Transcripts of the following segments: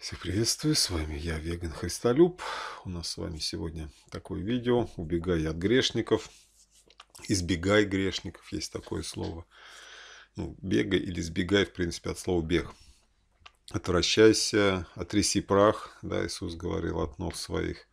Всех приветствую, с вами я, Веган Христолюб. У нас с вами сегодня такое видео «Убегай от грешников», «Избегай грешников» есть такое слово. Ну, «Бегай» или «избегай» в принципе от слова «бег». «Отвращайся», «Отряси прах», да, Иисус говорил от ног своих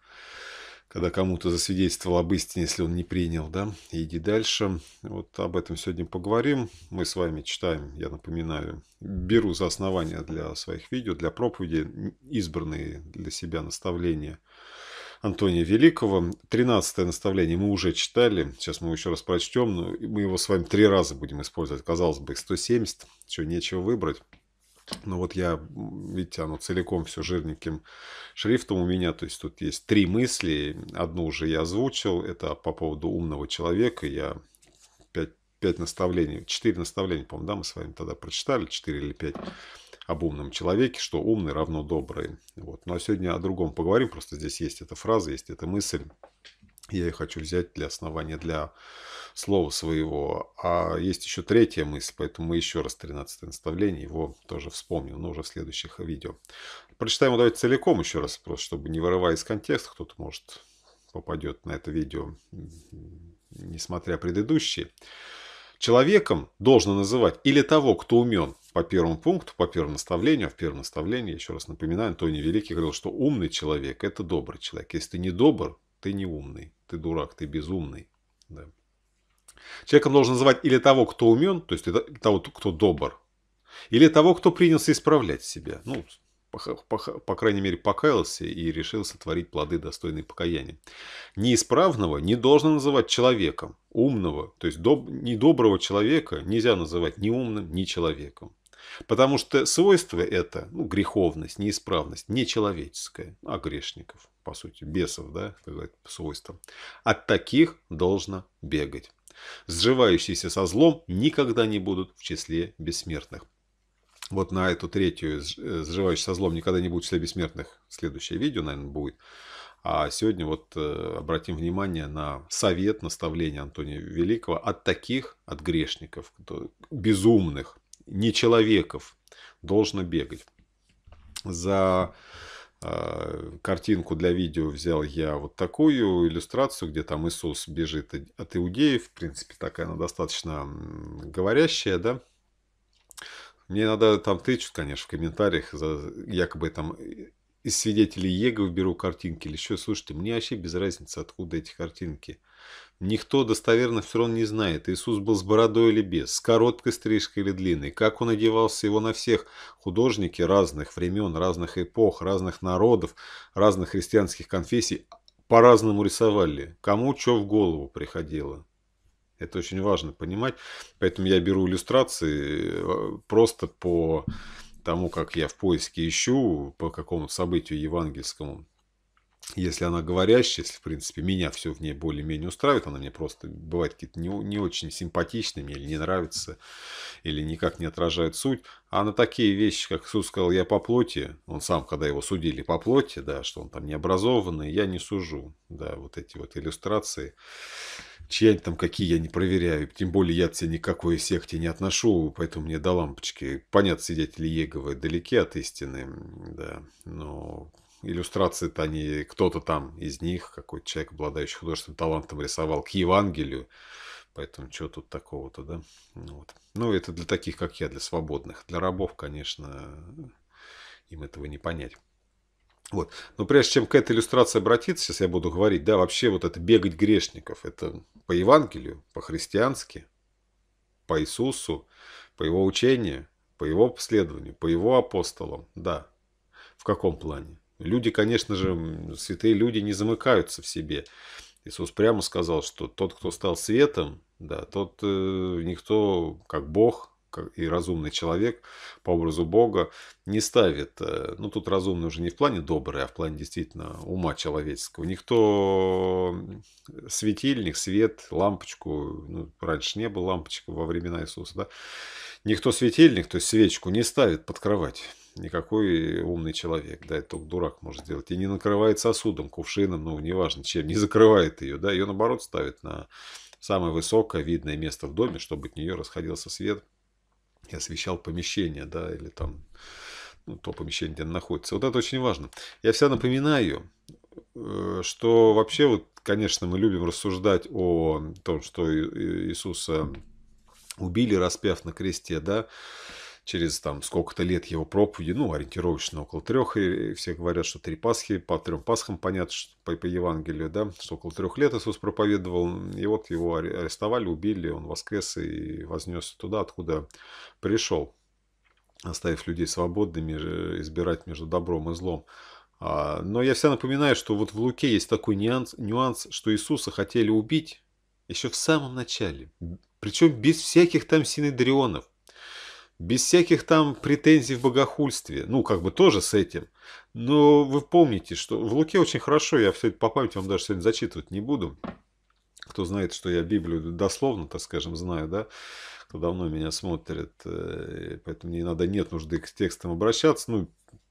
когда кому-то засвидетельствовал об истине, если он не принял, да, иди дальше. Вот об этом сегодня поговорим. Мы с вами читаем, я напоминаю, беру за основание для своих видео, для проповеди, избранные для себя наставления Антония Великого. Тринадцатое наставление мы уже читали, сейчас мы его еще раз прочтем, но мы его с вами три раза будем использовать. Казалось бы, 170, что, нечего выбрать. Ну вот я, видите, оно целиком все жирненьким шрифтом у меня. То есть тут есть три мысли. Одну уже я озвучил. Это по поводу умного человека. Я пять, пять наставлений, четыре наставления, по-моему, да, мы с вами тогда прочитали, четыре или пять об умном человеке, что умный равно добрый. Вот. Ну а сегодня о другом поговорим. Просто здесь есть эта фраза, есть эта мысль я ее хочу взять для основания, для слова своего. А есть еще третья мысль, поэтому мы еще раз 13 наставление, его тоже вспомним, но уже в следующих видео. Прочитаем его давайте целиком еще раз, просто чтобы не вырывая из контекста, кто-то может попадет на это видео, несмотря предыдущие. Человеком должно называть или того, кто умен, по первому пункту, по первому наставлению, а в первом наставлении, еще раз напоминаю, Антоний Великий говорил, что умный человек – это добрый человек. Если ты не добр, ты не умный ты дурак, ты безумный. Да. Человеком должен называть или того, кто умен, то есть того, кто добр, или того, кто принялся исправлять себя. Ну, по, по, по крайней мере, покаялся и решил сотворить плоды, достойные покаяния. Неисправного не должно называть человеком, умного, то есть доб, недоброго человека нельзя называть ни умным, ни человеком. Потому что свойство это, ну, греховность, неисправность, не человеческое, а грешников по сути, бесов, да, как свойством. От таких должно бегать. Сживающиеся со злом никогда не будут в числе бессмертных. Вот на эту третью, э, сживающий со злом никогда не будет в числе бессмертных, следующее видео, наверное, будет. А сегодня вот э, обратим внимание на совет, наставление Антония Великого от таких, от грешников, безумных, нечеловеков, должно бегать. За а, картинку для видео взял я вот такую иллюстрацию, где там Иисус бежит от иудеев. В принципе, такая она достаточно говорящая, да. Мне надо там тычут, конечно, в комментариях, за, якобы там из свидетелей Его беру картинки или еще. Слушайте, мне вообще без разницы, откуда эти картинки. Никто достоверно все равно не знает, Иисус был с бородой или без, с короткой стрижкой или длинной, как он одевался его на всех. Художники разных времен, разных эпох, разных народов, разных христианских конфессий по-разному рисовали, кому что в голову приходило. Это очень важно понимать, поэтому я беру иллюстрации э, просто по тому, как я в поиске ищу по какому-то событию евангельскому если она говорящая, если, в принципе, меня все в ней более-менее устраивает, она мне просто бывает какие-то не, не очень симпатичными или не нравится, или никак не отражает суть, а на такие вещи, как Иисус сказал, я по плоти, он сам, когда его судили по плоти, да, что он там необразованный, я не сужу, да, вот эти вот иллюстрации, чьи там какие, я не проверяю, тем более я к тебе никакой секте не отношу, поэтому мне до лампочки, понятно, свидетели Еговы далеки от истины, да, но иллюстрации-то они, кто-то там из них, какой-то человек, обладающий художественным талантом, рисовал к Евангелию. Поэтому что тут такого-то, да? Ну вот. Ну, это для таких, как я, для свободных. Для рабов, конечно, им этого не понять. Вот. Но прежде чем к этой иллюстрации обратиться, сейчас я буду говорить, да, вообще вот это бегать грешников, это по Евангелию, по-христиански, по Иисусу, по его учению, по его последованию, по его апостолам, да. В каком плане? Люди, конечно же, святые люди не замыкаются в себе. Иисус прямо сказал, что тот, кто стал светом, да, тот э, никто, как Бог как и разумный человек по образу Бога, не ставит, э, ну тут разумный уже не в плане добрый, а в плане действительно ума человеческого. Никто светильник, свет, лампочку, ну, раньше не было лампочек во времена Иисуса, да, никто светильник, то есть свечку не ставит под кровать. Никакой умный человек, да, это только дурак может сделать. И не накрывает сосудом, кувшином, ну, неважно чем, не закрывает ее, да, ее наоборот ставит на самое высокое видное место в доме, чтобы от нее расходился свет и освещал помещение, да, или там ну, то помещение, где она находится. Вот это очень важно. Я всегда напоминаю, э, что вообще, вот, конечно, мы любим рассуждать о том, что Иисуса убили, распяв на кресте, да, через там сколько-то лет его проповеди, ну, ориентировочно около трех, и все говорят, что три Пасхи, по трем Пасхам, понятно, что по, по Евангелию, да, что около трех лет Иисус проповедовал, и вот его арестовали, убили, он воскрес и вознесся туда, откуда пришел, оставив людей свободными, э, избирать между добром и злом. А, но я всегда напоминаю, что вот в Луке есть такой нюанс, нюанс что Иисуса хотели убить еще в самом начале, причем без всяких там синедрионов без всяких там претензий в богохульстве. Ну, как бы тоже с этим. Но вы помните, что в Луке очень хорошо, я все это по памяти вам даже сегодня зачитывать не буду. Кто знает, что я Библию дословно, так скажем, знаю, да, кто давно меня смотрит, э, поэтому мне надо нет нужды к текстам обращаться. Ну,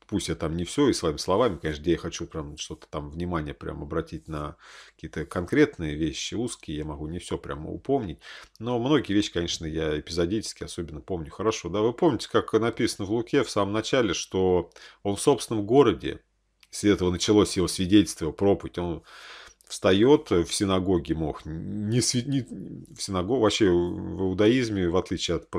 пусть я там не все и своими словами, конечно, где я хочу прям что-то там внимание прям обратить на какие-то конкретные вещи, узкие, я могу не все прямо упомнить, но многие вещи, конечно, я эпизодически особенно помню хорошо. Да, вы помните, как написано в Луке в самом начале, что он в собственном городе, с этого началось его свидетельство, его проповедь, он встает в синагоге мог, не, не в синагоге вообще в иудаизме, в отличие от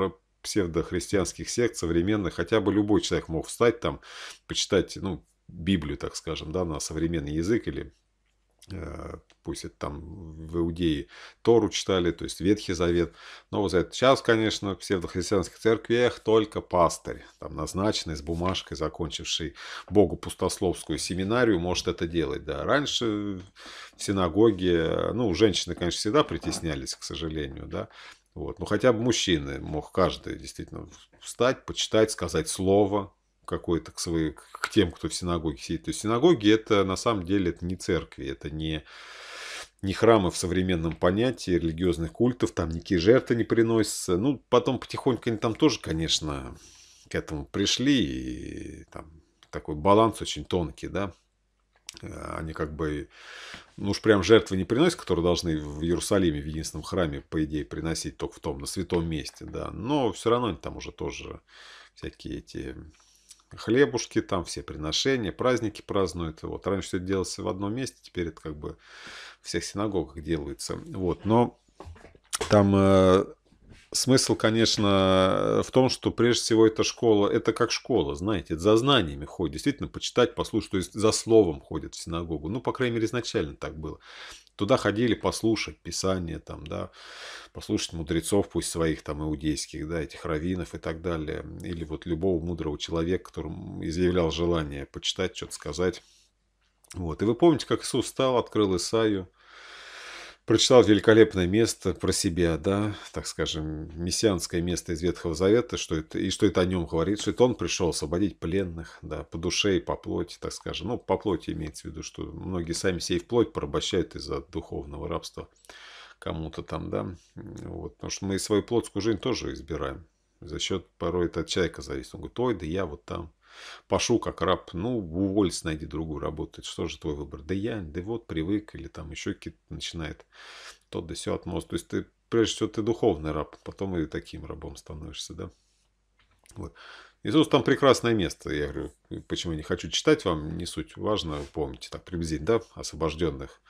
псевдохристианских сект современных, хотя бы любой человек мог встать там, почитать, ну, Библию, так скажем, да, на современный язык или э, пусть это там в Иудее Тору читали, то есть Ветхий Завет. Но вот сейчас, конечно, в псевдохристианских церквях только пастырь, там назначенный с бумажкой, закончивший Богу пустословскую семинарию, может это делать. Да. Раньше в синагоге, ну, женщины, конечно, всегда притеснялись, к сожалению, да, вот. Ну, хотя бы мужчины мог каждый действительно встать, почитать, сказать слово какое-то к, своим, к тем, кто в синагоге сидит. То есть синагоги это на самом деле это не церкви, это не, не храмы в современном понятии религиозных культов, там никакие жертвы не приносятся. Ну, потом потихоньку они там тоже, конечно, к этому пришли, и там такой баланс очень тонкий, да. Э, они как бы ну уж прям жертвы не приносят, которые должны в Иерусалиме, в единственном храме, по идее, приносить только в том, на святом месте, да. Но все равно там уже тоже всякие эти хлебушки, там все приношения, праздники празднуют. Вот раньше все делалось в одном месте, теперь это как бы в всех синагогах делается. Вот, но там э, Смысл, конечно, э, в том, что прежде всего эта школа, это как школа, знаете, за знаниями ходит. Действительно, почитать, послушать, то есть за словом ходит в синагогу. Ну, по крайней мере, изначально так было. Туда ходили послушать Писание, там, да, послушать мудрецов, пусть своих там иудейских, да, этих раввинов и так далее. Или вот любого мудрого человека, которому изъявлял желание почитать, что-то сказать. Вот. И вы помните, как Иисус встал, открыл Исаию, прочитал великолепное место про себя, да, так скажем, мессианское место из Ветхого Завета, что это, и что это о нем говорит, что это он пришел освободить пленных, да, по душе и по плоти, так скажем. Ну, по плоти имеется в виду, что многие сами себе и вплоть порабощают из-за духовного рабства кому-то там, да. Вот, потому что мы свою плотскую жизнь тоже избираем. За счет порой это от человека зависит. Он говорит, ой, да я вот там Пашу как раб, ну, уволься найди другую работу. Что же твой выбор? Да я, да вот, привык, или там еще какие-то начинает тот да все от То есть ты, прежде всего, ты духовный раб, потом и таким рабом становишься, да. Вот. Иисус там прекрасное место. Я говорю, почему не хочу читать вам, не суть. Важно, помните, так приблизительно, да, освобожденных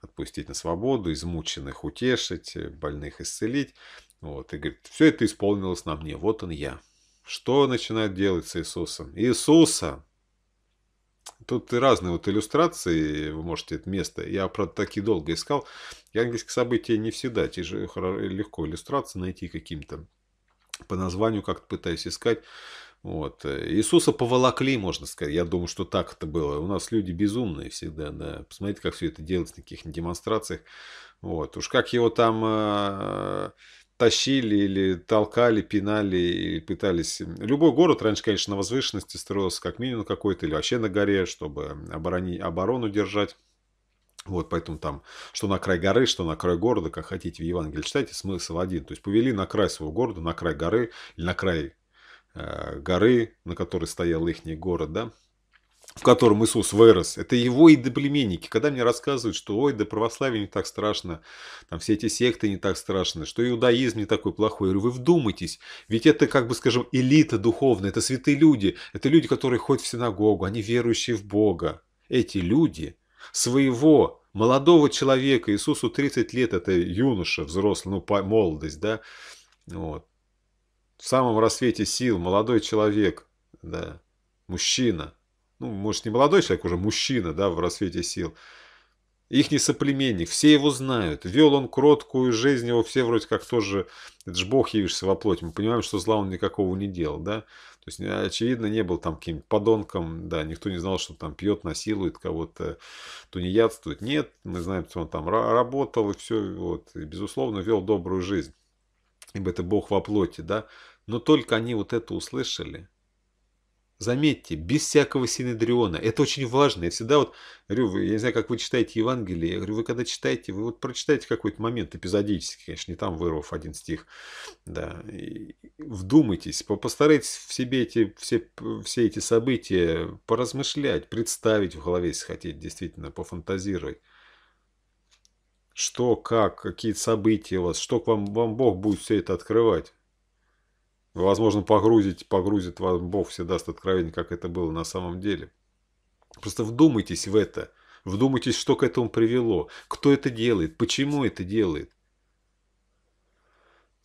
отпустить на свободу, измученных утешить, больных исцелить. Вот, и говорит, все это исполнилось на мне, вот он я. Что начинают делать с Иисусом? Иисуса! Тут разные вот иллюстрации, вы можете это место. Я, правда, таки долго искал. И английские события не всегда те легко иллюстрации найти каким-то. По названию как-то пытаюсь искать. Вот. Иисуса поволокли, можно сказать. Я думаю, что так это было. У нас люди безумные всегда. Да. Посмотрите, как все это делается на каких-нибудь демонстрациях. Вот. Уж как его там а, тащили или толкали, пинали и пытались. Любой город раньше, конечно, на возвышенности строился, как минимум какой-то, или вообще на горе, чтобы оборони... оборону держать. Вот, поэтому там, что на край горы, что на край города, как хотите в Евангелии читайте, смысл один. То есть, повели на край своего города, на край горы, или на край э, горы, на которой стоял их город, да, в котором Иисус вырос, это его и идоплеменники. Когда мне рассказывают, что ой, да православие не так страшно, там все эти секты не так страшны, что иудаизм не такой плохой. Я говорю, вы вдумайтесь, ведь это, как бы скажем, элита духовная, это святые люди, это люди, которые ходят в синагогу, они верующие в Бога. Эти люди своего молодого человека, Иисусу 30 лет, это юноша взрослый, ну, по молодость, да, вот. В самом рассвете сил молодой человек, да, мужчина – ну, может, не молодой человек, уже мужчина, да, в рассвете сил. Их не соплеменник, все его знают. Вел он кроткую жизнь, его все вроде как тоже... Это же Бог явишься во плоть. Мы понимаем, что зла он никакого не делал, да? То есть, э, очевидно, не был там каким-то подонком, да, никто не знал, что там пьет, насилует кого-то, тунеядствует. Нет, мы знаем, что он там работал и все, вот, и, безусловно, вел добрую жизнь. Ибо это Бог во плоти, да? Но только они вот это услышали, Заметьте, без всякого синедриона. Это очень важно. Я всегда вот говорю, я не знаю, как вы читаете Евангелие. Я говорю, вы когда читаете, вы вот прочитаете какой-то момент эпизодически, конечно, не там вырвав один стих. Да. И вдумайтесь, постарайтесь в себе эти, все, все эти события поразмышлять, представить в голове, если хотите, действительно, пофантазировать что, как, какие события у вас, что к вам, вам Бог будет все это открывать. Возможно, погрузить, погрузит вам Бог, все даст откровение, как это было на самом деле. Просто вдумайтесь в это. Вдумайтесь, что к этому привело. Кто это делает, почему это делает.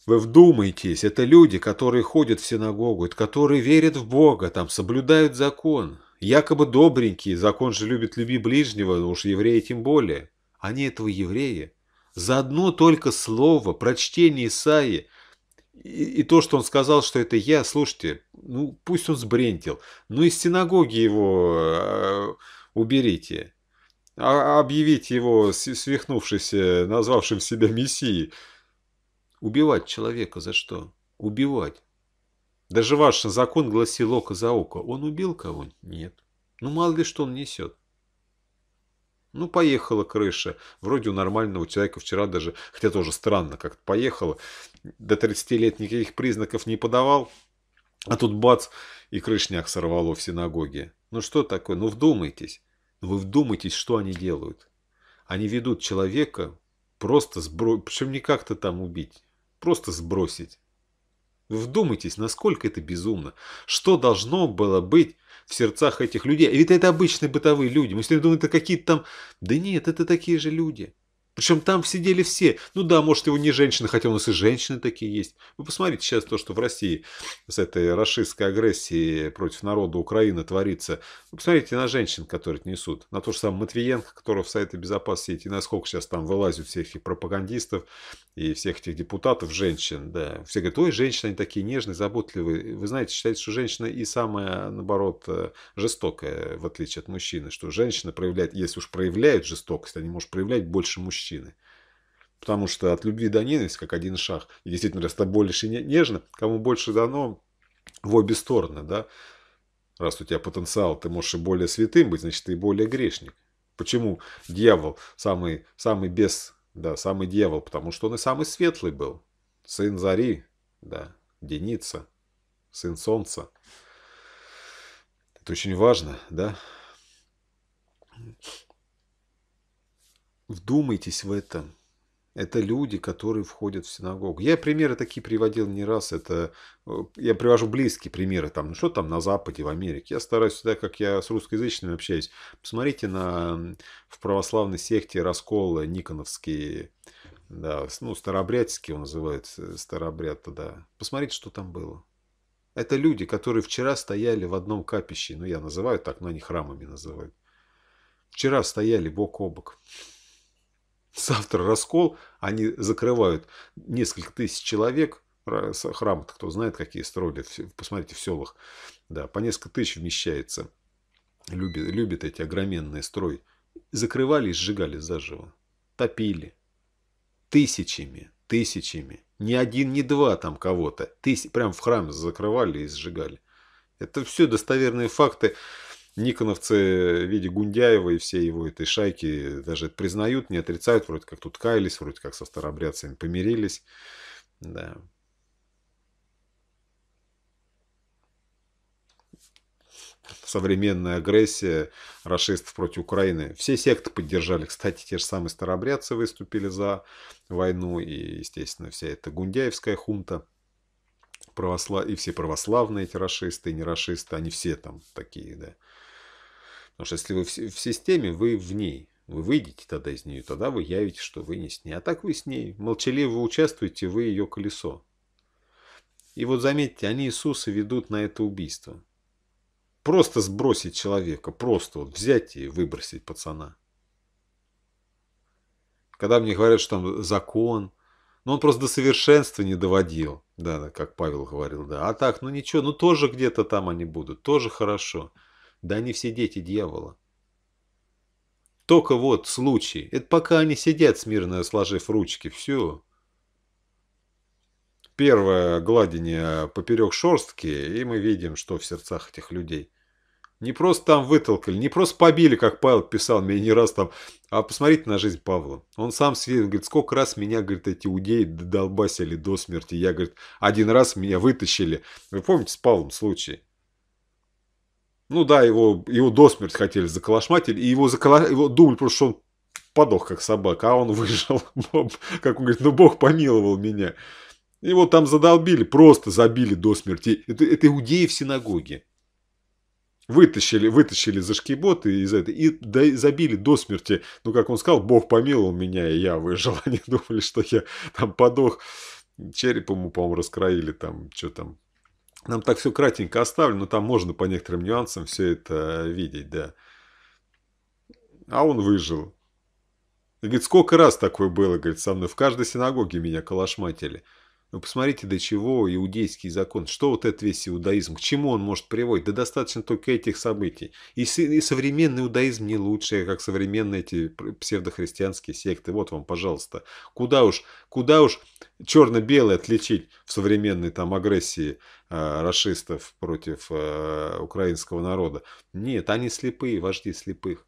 Вы вдумайтесь, это люди, которые ходят в синагогу, которые верят в Бога, там соблюдают закон. Якобы добренькие, закон же любит люби ближнего, уж евреи тем более. Они этого евреи. За одно только слово, прочтение Исаии – и, и то, что он сказал, что это я, слушайте, ну пусть он сбрендил, ну из синагоги его э, уберите, а, объявите его свихнувшимся, назвавшим себя мессией. Убивать человека за что? Убивать. Даже ваш закон гласил око за око. Он убил кого-нибудь? Нет. Ну мало ли что он несет. Ну, поехала крыша. Вроде у нормального человека вчера даже, хотя тоже странно как-то поехала. До 30 лет никаких признаков не подавал. А тут бац, и крышняк сорвало в синагоге. Ну что такое? Ну вдумайтесь. Ну, вы вдумайтесь, что они делают. Они ведут человека просто сбросить, причем не как-то там убить, просто сбросить. Вы вдумайтесь, насколько это безумно. Что должно было быть в сердцах этих людей. Ведь это обычные бытовые люди. Мы все время думаем, это какие-то там... Да нет, это такие же люди. Причем там сидели все. Ну да, может, его не женщины, хотя у нас и женщины такие есть. Вы посмотрите сейчас то, что в России с этой расистской агрессией против народа Украины творится. Вы посмотрите на женщин, которые это несут. На то же самое Матвиенко, который в Совете Безопасности, и насколько сейчас там вылазят всех этих пропагандистов и всех этих депутатов, женщин. Да. Все говорят, ой, женщины, они такие нежные, заботливые. Вы знаете, считается, что женщина и самая, наоборот, э, жестокая, в отличие от мужчины. Что женщина проявляет, если уж проявляет жестокость, они, а может, проявлять больше мужчин мужчины. Потому что от любви до ненависти, как один шаг, и действительно, раз больше нежно, кому больше дано в обе стороны, да, раз у тебя потенциал, ты можешь и более святым быть, значит, ты и более грешник. Почему дьявол самый, самый бес, да, самый дьявол? Потому что он и самый светлый был. Сын Зари, да, Деница, сын Солнца. Это очень важно, да. Вдумайтесь в это. Это люди, которые входят в синагогу. Я примеры такие приводил не раз. Это, э, я привожу близкие примеры. Там, ну, что там на Западе, в Америке. Я стараюсь всегда, как я с русскоязычными общаюсь. Посмотрите на, в православной секте расколы никоновские. Да, ну, старообрядческие он называет, э, старообряд тогда. Посмотрите, что там было. Это люди, которые вчера стояли в одном капище. Ну, я называю так, но они храмами называют. Вчера стояли бок о бок. Завтра раскол, они закрывают несколько тысяч человек, храм кто знает, какие строили, посмотрите, в селах, да, по несколько тысяч вмещается, любит, любит эти огроменные строй, закрывали и сжигали заживо, топили, тысячами, тысячами, ни один, ни два там кого-то, тысяч, прям в храм закрывали и сжигали. Это все достоверные факты. Никоновцы в виде Гундяева и всей его этой шайки даже это признают, не отрицают, вроде как тут каялись, вроде как со старобрядцами помирились. Да. современная агрессия расистов против Украины. Все секты поддержали. Кстати, те же самые старобрядцы выступили за войну. И, естественно, вся эта гундяевская хунта. Православ... И все православные эти расисты, не расисты, они все там такие, да. Потому что если вы в системе, вы в ней. Вы выйдете тогда из нее, тогда вы явите, что вы не с ней. А так вы с ней. Молчаливо участвуете, вы ее колесо. И вот заметьте, они Иисуса ведут на это убийство. Просто сбросить человека, просто вот взять и выбросить пацана. Когда мне говорят, что там закон, ну он просто до совершенства не доводил, да, как Павел говорил, да. А так, ну ничего, ну тоже где-то там они будут, тоже хорошо. Да они все дети дьявола. Только вот случай. Это пока они сидят смирно сложив ручки. Все. Первое гладение поперек шорстки, и мы видим, что в сердцах этих людей. Не просто там вытолкали, не просто побили, как Павел писал мне не раз там, а посмотрите на жизнь Павла. Он сам свидетель, говорит, сколько раз меня, говорит, эти иудеи долбасили до смерти. Я, говорит, один раз меня вытащили. Вы помните с Павлом случай? Ну да, его, его до смерти хотели заколошмать, и его, заколо... его думали просто, что он подох, как собака, а он выжил. Как он говорит, ну Бог помиловал меня. Его там задолбили, просто забили до смерти. Это, это иудеи в синагоге. Вытащили, вытащили за шкиботы из этой и забили до смерти. Ну, как он сказал, Бог помиловал меня, и я выжил. Они думали, что я там подох. Череп ему, по-моему, раскроили там, что там, нам так все кратенько оставлю, но там можно по некоторым нюансам все это э, видеть, да. А он выжил. И говорит, сколько раз такое было, говорит, со мной. В каждой синагоге меня калашматили. Вы ну, посмотрите, до чего иудейский закон, что вот этот весь иудаизм, к чему он может приводить. Да достаточно только этих событий. И, и современный иудаизм не лучше, как современные эти псевдохристианские секты. Вот вам, пожалуйста. Куда уж, куда уж черно-белый отличить в современной там агрессии э, расистов против э, украинского народа. Нет, они слепые, вожди слепых.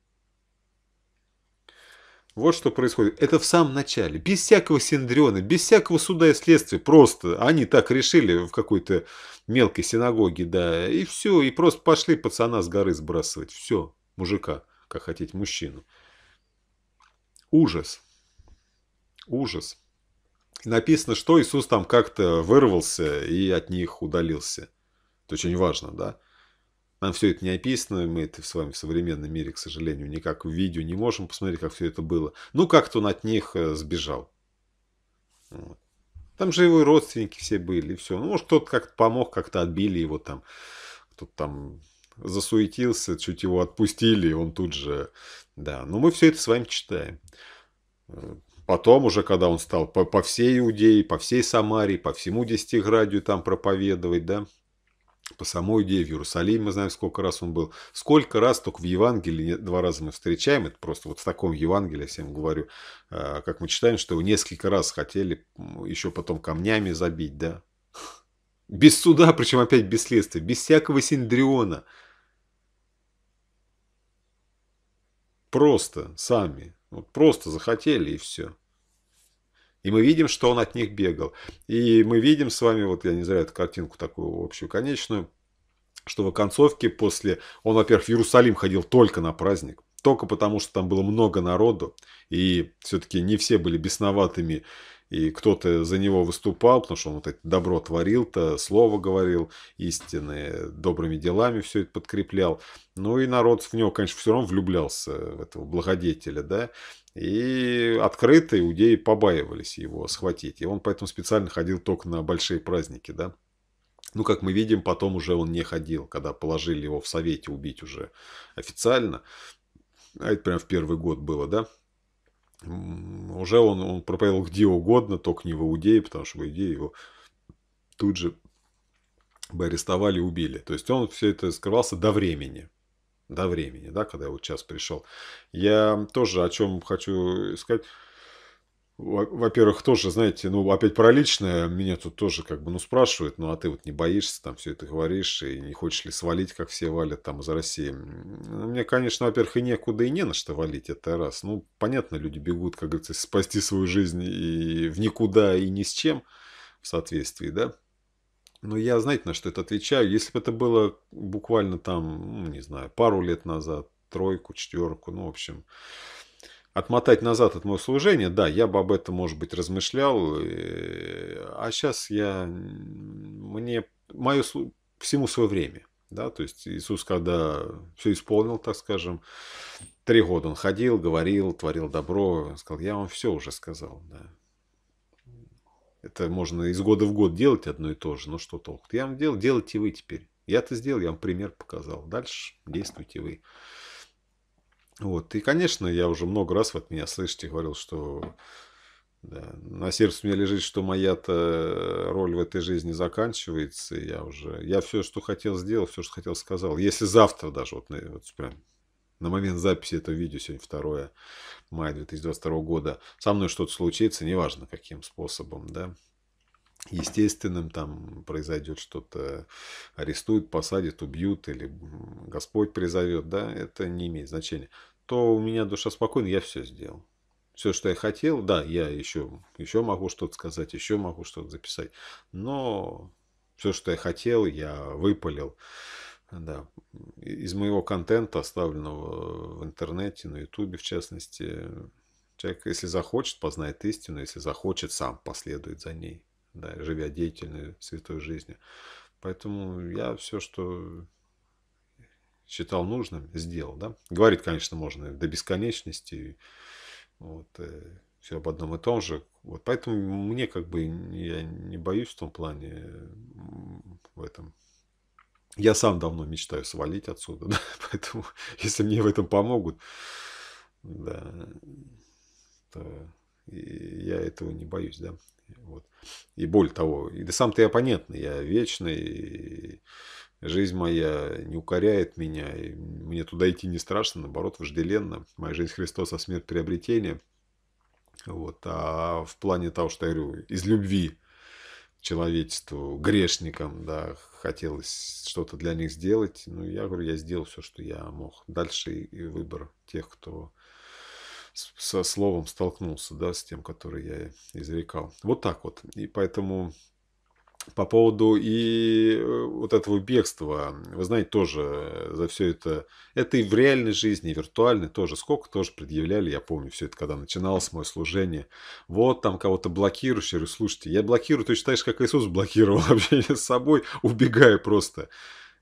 Вот что происходит. Это в самом начале. Без всякого синдрена, без всякого суда и следствия. Просто они так решили в какой-то мелкой синагоге, да. И все. И просто пошли пацана с горы сбрасывать. Все. Мужика, как хотите, мужчину. Ужас. Ужас. написано, что Иисус там как-то вырвался и от них удалился. Это очень важно, да. Нам все это не описано, мы это с вами в современном мире, к сожалению, никак в видео не можем посмотреть, как все это было. Ну, как-то он от них э, сбежал. Там же его родственники все были, и все. Ну, может, кто-то как-то помог, как-то отбили его там. Кто-то там засуетился, чуть его отпустили, и он тут же... Да, но мы все это с вами читаем. Потом уже, когда он стал по, по всей Иудее, по всей Самарии, по всему Десятиградию там проповедовать, да, по самой идее в Иерусалим, мы знаем, сколько раз он был. Сколько раз только в Евангелии, два раза мы встречаем, это просто вот в таком Евангелии, я всем говорю, э, как мы читаем, что несколько раз хотели еще потом камнями забить, да. Без суда, причем опять без следствия, без всякого синдриона. Просто сами, вот просто захотели и все. И мы видим, что он от них бегал. И мы видим с вами, вот я не знаю, эту картинку такую общую конечную, что в концовке после... Он, во-первых, в Иерусалим ходил только на праздник, только потому, что там было много народу, и все-таки не все были бесноватыми, и кто-то за него выступал, потому что он вот это добро творил-то, слово говорил, истины, добрыми делами все это подкреплял. Ну и народ в него, конечно, все равно влюблялся, в этого благодетеля, да, и открыто иудеи побаивались его схватить. И он поэтому специально ходил только на большие праздники, да. Ну, как мы видим, потом уже он не ходил, когда положили его в Совете убить уже официально. А это прям в первый год было, да? Уже он, он проповедовал где угодно, только не в Иудее, потому что в Иудее его тут же бы арестовали и убили. То есть он все это скрывался до времени до времени, да, когда я вот сейчас пришел. Я тоже о чем хочу сказать. Во-первых, тоже, знаете, ну, опять про личное, меня тут тоже как бы, ну, спрашивают, ну, а ты вот не боишься, там, все это говоришь, и не хочешь ли свалить, как все валят там из России. Ну, мне, конечно, во-первых, и некуда, и не на что валить, это раз. Ну, понятно, люди бегут, как говорится, спасти свою жизнь и в никуда, и ни с чем в соответствии, да, но ну, я, знаете, на что это отвечаю? Если бы это было буквально там, ну, не знаю, пару лет назад, тройку, четверку, ну, в общем, отмотать назад от моего служения, да, я бы об этом, может быть, размышлял. Э, а сейчас я, мне, мое, всему свое время. Да, то есть Иисус, когда все исполнил, так скажем, три года он ходил, говорил, творил добро, сказал, я вам все уже сказал. Да. Это можно из года в год делать одно и то же, но что толку? Я вам делал, делайте вы теперь. я это сделал, я вам пример показал. Дальше действуйте вы. Вот. И, конечно, я уже много раз вот меня слышите, говорил, что да, на сердце у меня лежит, что моя-то роль в этой жизни заканчивается. И я уже, я все, что хотел, сделал, все, что хотел, сказал. Если завтра даже, вот, вот прям на момент записи этого видео сегодня 2 мая 2022 года. Со мной что-то случится, неважно каким способом, да. Естественным там произойдет что-то, арестуют, посадят, убьют или Господь призовет, да, это не имеет значения. То у меня душа спокойна, я все сделал все, что я хотел. Да, я еще, еще могу что-то сказать, еще могу что-то записать. Но все, что я хотел, я выпалил. Да. Из моего контента, оставленного в интернете, на ютубе в частности, человек, если захочет, познает истину, если захочет, сам последует за ней, да, живя деятельной, святой жизнью. Поэтому я все, что считал нужным, сделал. Да? Говорить, конечно, можно до бесконечности. Вот, э, все об одном и том же. Вот, поэтому мне как бы я не боюсь в том плане в этом я сам давно мечтаю свалить отсюда, да? поэтому если мне в этом помогут, да, то я этого не боюсь, да. Вот. И более того, и да сам-то я понятный, я вечный, и жизнь моя не укоряет меня, и мне туда идти не страшно, наоборот, вожделенно. Моя жизнь Христос, а смерть приобретение. Вот. А в плане того, что я говорю, из любви человечеству, грешникам, да, хотелось что-то для них сделать. Ну, я говорю, я сделал все, что я мог. Дальше и выбор тех, кто со словом столкнулся, да, с тем, который я изрекал. Вот так вот. И поэтому по поводу и э, вот этого бегства, вы знаете, тоже э, за все это, это и в реальной жизни, и виртуальной тоже, сколько тоже предъявляли, я помню все это, когда начиналось мое служение, вот там кого-то блокируешь, я слушайте, я блокирую, ты считаешь, как Иисус блокировал общение с собой, убегая просто.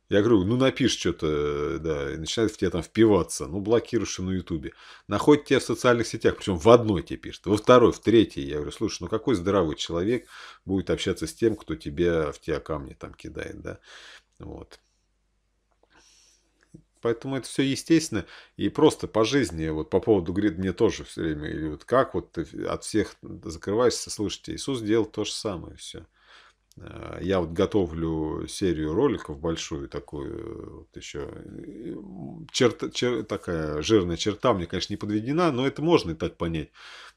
Я говорю, ну напишешь что-то, да, и начинает в тебя там впиваться, ну блокируешь на ютубе. Находит тебя в социальных сетях, причем в одной тебе пишет, во второй, в третьей. Я говорю, слушай, ну какой здравый человек будет общаться с тем, кто тебя в тебя камни там кидает, да, вот. Поэтому это все естественно. И просто по жизни, вот по поводу, говорит, мне тоже все время, или вот как вот ты от всех закрываешься, слушайте, Иисус делал то же самое, все. А, я вот готовлю серию роликов большую такую, э, вот еще э, черта, чер, такая жирная черта мне, конечно, не подведена, но это можно и так понять.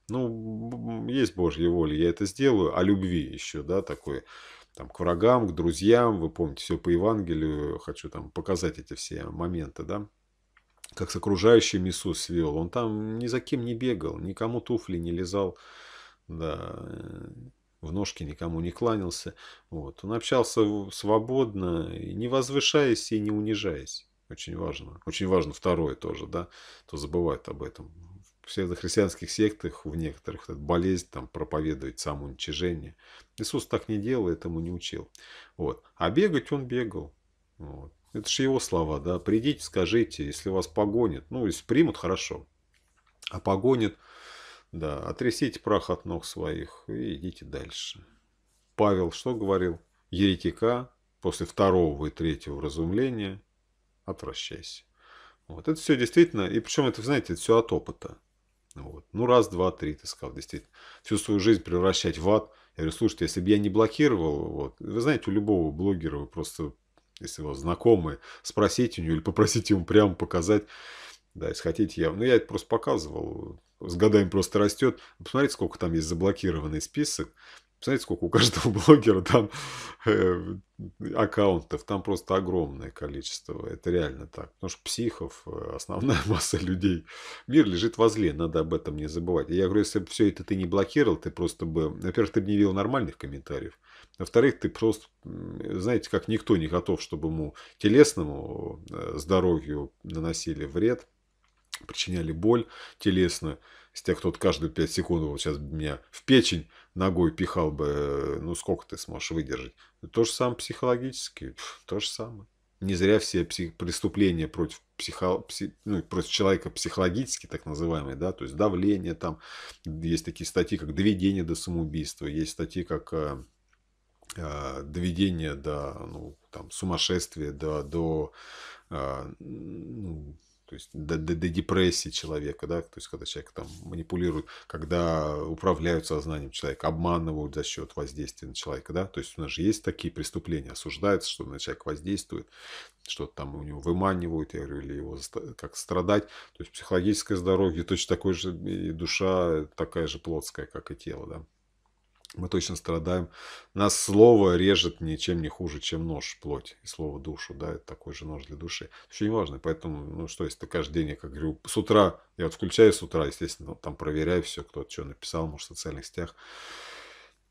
Ну, есть Божья воля, я это сделаю, о любви еще, да, такой, там, к врагам, к друзьям, вы помните, все по Евангелию, хочу там показать эти все моменты, да, как с окружающим Иисус свел, он там ни за кем не бегал, никому туфли не лизал, да, э, в ножки никому не кланялся. Вот. Он общался свободно, не возвышаясь и не унижаясь. Очень важно. Очень важно второе тоже, да, то забывают об этом. В псевдохристианских сектах, в некоторых, эта болезнь там проповедует самоуничижение. Иисус так не делал, этому не учил. Вот. А бегать он бегал. Вот. Это же его слова, да. Придите, скажите, если вас погонят. Ну, если примут, хорошо. А погонят, да, отрясите прах от ног своих и идите дальше. Павел что говорил? Еретика после второго и третьего разумления отвращайся. Вот это все действительно, и причем это, знаете, это все от опыта. Вот. Ну, раз, два, три, ты сказал, действительно. Всю свою жизнь превращать в ад. Я говорю, слушайте, если бы я не блокировал, вот, вы знаете, у любого блогера вы просто, если его знакомые, спросите у него или попросите ему прямо показать, да, если хотите, я... Ну, я это просто показывал. С годами просто растет. Посмотрите, сколько там есть заблокированный список. Посмотрите, сколько у каждого блогера там э, аккаунтов. Там просто огромное количество. Это реально так. Потому что психов, э, основная масса людей. Мир лежит возле. Надо об этом не забывать. я говорю, если бы все это ты не блокировал, ты просто бы... Во-первых, ты бы не видел нормальных комментариев. Во-вторых, ты просто, знаете, как никто не готов, чтобы ему телесному здоровью э, наносили вред причиняли боль телесную. Если тебя кто-то каждые 5 секунд вот сейчас меня в печень ногой пихал бы, э, ну сколько ты сможешь выдержать? Ну, то же самое психологически, то же самое. Не зря все псих... преступления против, психо... пси... ну, против человека психологически, так называемые, да, то есть давление там, есть такие статьи, как доведение до самоубийства, есть статьи, как э, э, доведение до ну, там, сумасшествия, до, до э, ну, то есть до, до, до депрессии человека, да, то есть когда человек там манипулирует, когда управляют сознанием человека, обманывают за счет воздействия на человека, да, то есть у нас же есть такие преступления, осуждается, что на человека воздействует, что-то там у него выманивают, я говорю, или его как страдать, то есть психологическое здоровье точно такое же, и душа такая же плотская, как и тело, да мы точно страдаем. Нас слово режет ничем не хуже, чем нож, плоть и слово душу, да, это такой же нож для души. Это очень важно, поэтому, ну что, если ты каждый день, я как говорю, с утра, я вот включаю с утра, естественно, там проверяю все, кто что написал, может, в социальных сетях,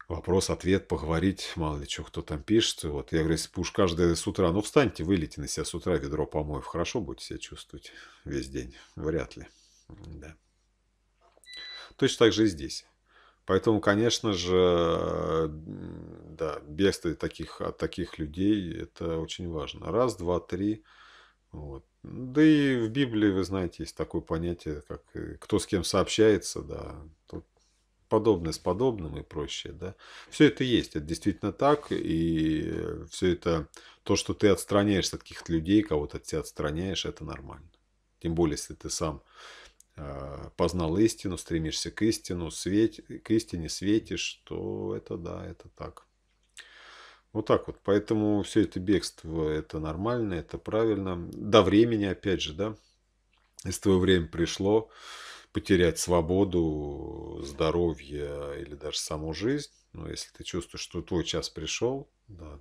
вопрос, ответ, поговорить, мало ли что, кто там пишет. Вот я говорю, если уж каждое с утра, ну встаньте, вылейте на себя с утра ведро помоев, хорошо будете себя чувствовать весь день, вряд ли, да. Точно так же и здесь. Поэтому, конечно же, да, бегство таких, от таких людей – это очень важно. Раз, два, три. Вот. Да и в Библии, вы знаете, есть такое понятие, как э, кто с кем сообщается, да, тут подобное с подобным и прочее, да. Все это есть, это действительно так, и все это, то, что ты отстраняешься от каких-то людей, кого-то от тебя отстраняешь, это нормально. Тем более, если ты сам Э, познал истину, стремишься к истину, свет, к истине светишь, то это да, это так. Вот так вот. Поэтому все это бегство, это нормально, это правильно. До времени, опять же, да. Если твое время пришло потерять свободу, здоровье или даже саму жизнь, но если ты чувствуешь, что твой час пришел, да,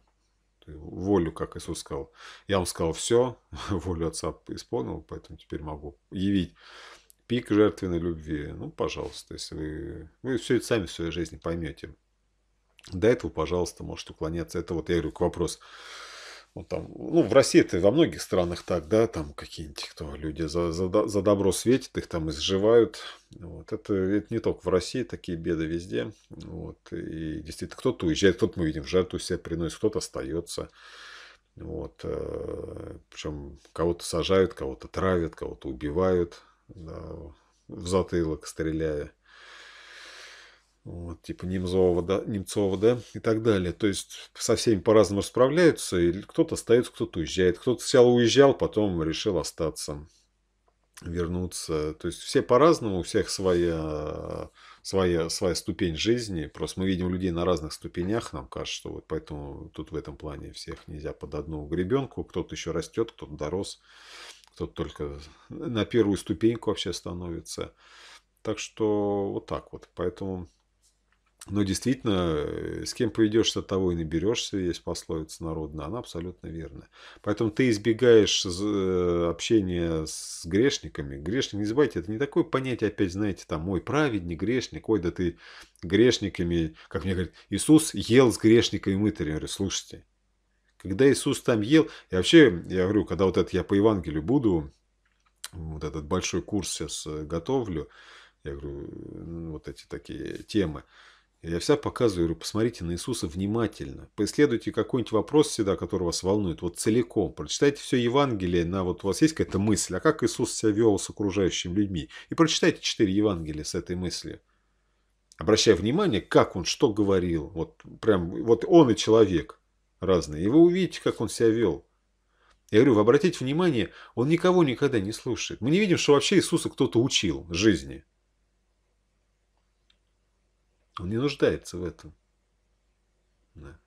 волю, как Иисус сказал, я вам сказал все, волю Отца исполнил, поэтому теперь могу явить Пик жертвенной любви. Ну, пожалуйста, если вы... Вы все это сами в своей жизни поймете. До этого, пожалуйста, может уклоняться. Это вот я говорю к вопросу. Вот там, ну, в России это во многих странах так, да, там какие-нибудь кто, люди за, за, за добро светят, их там изживают. Вот. Это, это не только в России, такие беды везде. Вот. И действительно, кто-то уезжает, кто-то мы видим, жертву себе приносит, кто-то остается. Вот. Э, Причем кого-то сажают, кого-то травят, кого-то убивают в затылок стреляя. Вот, типа Немцова, да, Немцова, да, и так далее. То есть со всеми по-разному справляются, и кто-то остается, кто-то уезжает. Кто-то сначала уезжал, потом решил остаться, вернуться. То есть все по-разному, у всех своя, своя, своя ступень жизни. Просто мы видим людей на разных ступенях, нам кажется, что вот поэтому тут в этом плане всех нельзя под одну гребенку. Кто-то еще растет, кто-то дорос кто-то только на первую ступеньку вообще становится. Так что вот так вот. Поэтому, но ну, действительно, э, с кем поведешься, того и наберешься, есть пословица народная, она абсолютно верная. Поэтому ты избегаешь э, общения с грешниками. Грешник, не забывайте, это не такое понятие, опять, знаете, там, мой праведник, грешник, ой, да ты грешниками, как мне говорят, Иисус ел с грешниками мытарем. Я говорю, слушайте, когда Иисус там ел, и вообще, я говорю, когда вот это я по Евангелию буду, вот этот большой курс сейчас э, готовлю, я говорю, вот эти такие темы, я всегда показываю, говорю, посмотрите на Иисуса внимательно. Поисследуйте какой-нибудь вопрос всегда, который вас волнует, вот целиком. Прочитайте все Евангелие, на вот у вас есть какая-то мысль, а как Иисус себя вел с окружающими людьми. И прочитайте четыре Евангелия с этой мыслью. Обращая внимание, как он, что говорил. Вот прям, вот он и человек разные, и вы увидите, как он себя вел. Я говорю, вы обратите внимание, он никого никогда не слушает. Мы не видим, что вообще Иисуса кто-то учил жизни. Он не нуждается в этом. Да.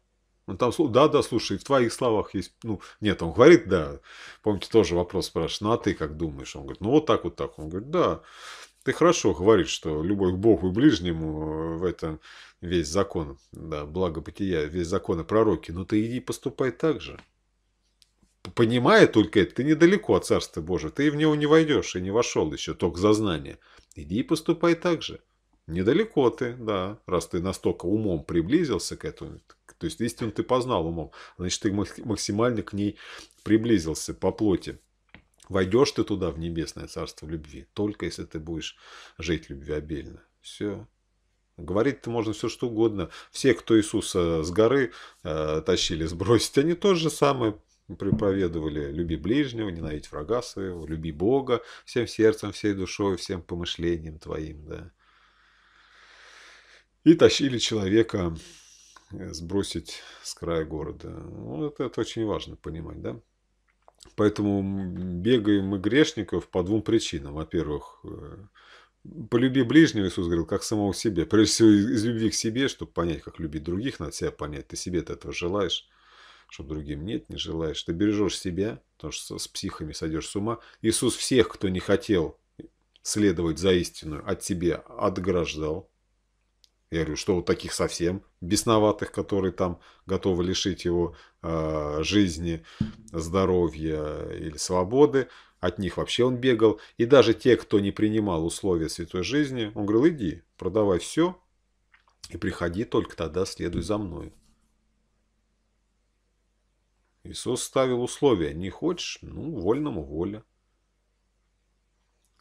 Он там, да, да, слушай, в твоих словах есть, ну, нет, он говорит, да, помните, тоже вопрос спрашивает, ну, а ты как думаешь? Он говорит, ну, вот так, вот так. Он говорит, да, ты хорошо говоришь, что любовь к Богу и ближнему э, в этом весь закон, да, благо бытия, весь закон и пророки, но ты иди поступай так же. Понимая только это, ты недалеко от Царства Божьего, ты в него не войдешь и не вошел еще, только за знание. Иди и поступай так же. Недалеко ты, да, раз ты настолько умом приблизился к этому, то есть истину ты познал умом, значит, ты максимально к ней приблизился по плоти. Войдешь ты туда, в небесное царство любви, только если ты будешь жить любви обильно Все. Говорить-то можно все что угодно. Все, кто Иисуса с горы э, тащили сбросить, они то же самое проповедовали. Люби ближнего, ненавидь врага своего, люби Бога всем сердцем, всей душой, всем помышлением твоим. Да. И тащили человека э, сбросить с края города. Ну, это очень важно понимать, да? Поэтому бегаем мы грешников по двум причинам. Во-первых, э, полюби ближнего, Иисус говорил, как самого себя. Прежде всего из любви к себе, чтобы понять, как любить других, надо себя понять. Ты себе-то этого желаешь, что другим нет, не желаешь. Ты бережешь себя, потому что с психами сойдешь с ума. Иисус всех, кто не хотел следовать за истину, от себя отграждал. Я говорю, что вот таких совсем бесноватых, которые там готовы лишить его э, жизни, здоровья или свободы, от них вообще он бегал, и даже те, кто не принимал условия святой жизни, он говорил, иди, продавай все и приходи, только тогда следуй за мною. Иисус ставил условия, не хочешь, ну, вольному воля.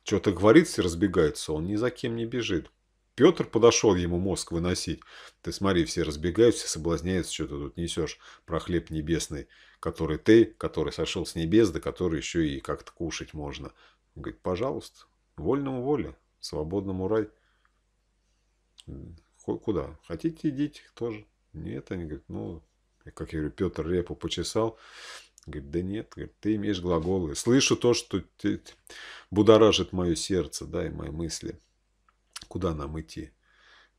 Что-то говорит, все разбегается, он ни за кем не бежит. Петр подошел ему мозг выносить. Ты смотри, все разбегаются, соблазняются, что ты тут несешь про хлеб небесный, который ты, который сошел с небес, да который еще и как-то кушать можно. Он говорит, пожалуйста, вольному воле, свободному рай. Куда? Хотите, идите тоже. Нет, они говорят, ну, как я говорю, Петр репу почесал. Говорит, да нет, говорит, ты имеешь глаголы. Слышу то, что будоражит мое сердце, да, и мои мысли куда нам идти.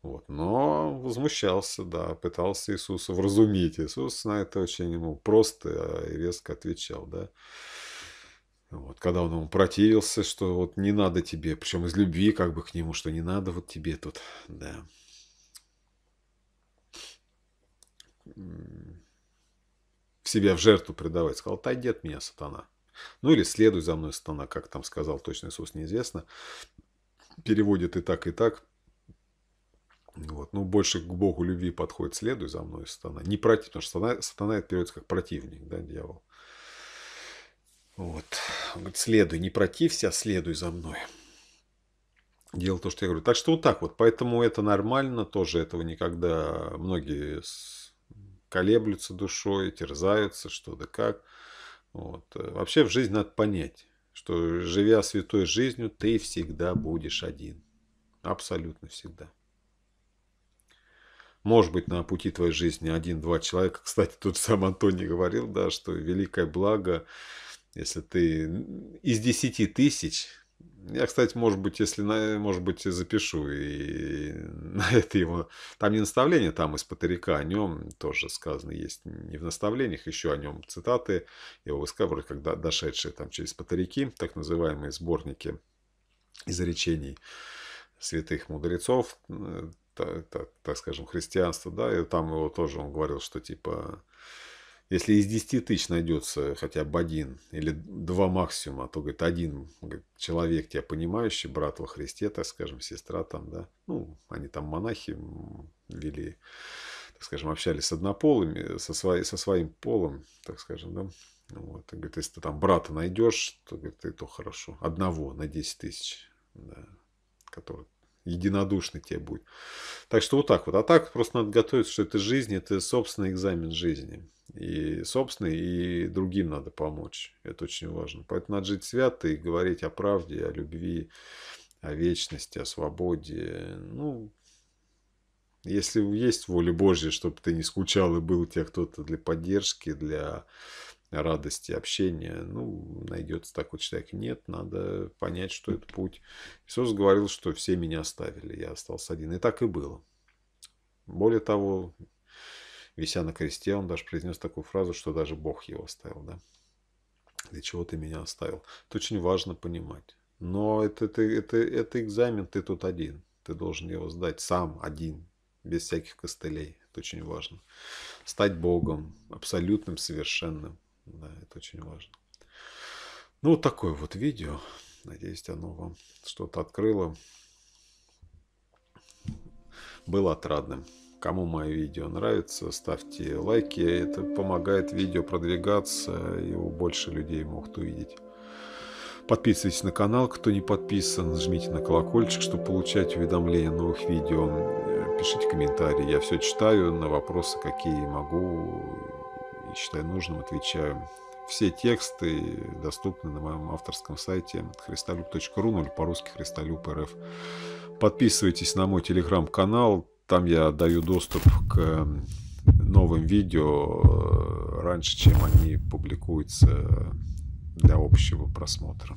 Вот. Но возмущался, да, пытался Иисуса вразумить. Иисус на это очень ему ну, просто и резко отвечал, да. Вот, когда он ему противился, что вот не надо тебе, причем из любви как бы к нему, что не надо вот тебе тут, да. В себя в жертву предавать. Сказал, отойди от меня, сатана. Ну или следуй за мной, сатана, как там сказал точно Иисус, неизвестно переводит и так, и так. Вот. Ну, больше к Богу любви подходит «следуй за мной, сатана». Не против, потому что сатана, сатана это переводится как противник, да, дьявол. Вот. Он говорит, следуй, не протився, а следуй за мной. Дело в том, что я говорю. Так что вот так вот. Поэтому это нормально, тоже этого никогда. Многие колеблются душой, терзаются, что да как. Вот. Вообще в жизни надо понять, что живя святой жизнью, ты всегда будешь один. Абсолютно всегда. Может быть, на пути твоей жизни один-два человека. Кстати, тут сам Антоний говорил, да, что великое благо, если ты из десяти тысяч я, кстати, может быть, если на, может быть, запишу и на это его. Там не наставление, там из Патарика о нем тоже сказано есть. Не в наставлениях, еще о нем цитаты его высказывали, когда дошедшие там через Патарики, так называемые сборники изречений святых мудрецов, так, э, так, так скажем, христианства, да, и там его тоже он говорил, что типа если из 10 тысяч найдется хотя бы один или два максимума, то, говорит, один человек тебя понимающий, брат во Христе, так скажем, сестра там, да, ну, они там монахи вели, так скажем, общались с однополыми, со, своей, со своим полом, так скажем, да, вот, и, говорит, если ты там брата найдешь, то, говорит, и то хорошо, одного на 10 тысяч, да, который единодушный тебе будет. Так что вот так вот. А так просто надо готовиться, что это жизнь, это собственный экзамен жизни. И собственный, и другим надо помочь. Это очень важно. Поэтому надо жить свято и говорить о правде, о любви, о вечности, о свободе. Ну, если есть воля Божья, чтобы ты не скучал и был у тебя кто-то для поддержки, для радости общения, ну, найдется такой человек. Нет, надо понять, что это путь. Иисус говорил, что все меня оставили, я остался один. И так и было. Более того, вися на кресте, он даже произнес такую фразу, что даже Бог его оставил. Да? Для чего ты меня оставил? Это очень важно понимать. Но это, это, это, это экзамен, ты тут один. Ты должен его сдать сам, один, без всяких костылей. Это очень важно. Стать Богом, абсолютным, совершенным. Да, это очень важно. Ну, вот такое вот видео. Надеюсь, оно вам что-то открыло. Было отрадным. Кому мое видео нравится, ставьте лайки. Это помогает видео продвигаться. Его больше людей могут увидеть. Подписывайтесь на канал, кто не подписан. Жмите на колокольчик, чтобы получать уведомления о новых видео. Пишите комментарии. Я все читаю на вопросы, какие могу и считаю нужным, отвечаю. Все тексты доступны на моем авторском сайте христолюб.ру, ну или по-русски христолюб.рф. Подписывайтесь на мой телеграм-канал, там я даю доступ к новым видео э, раньше, чем они публикуются для общего просмотра.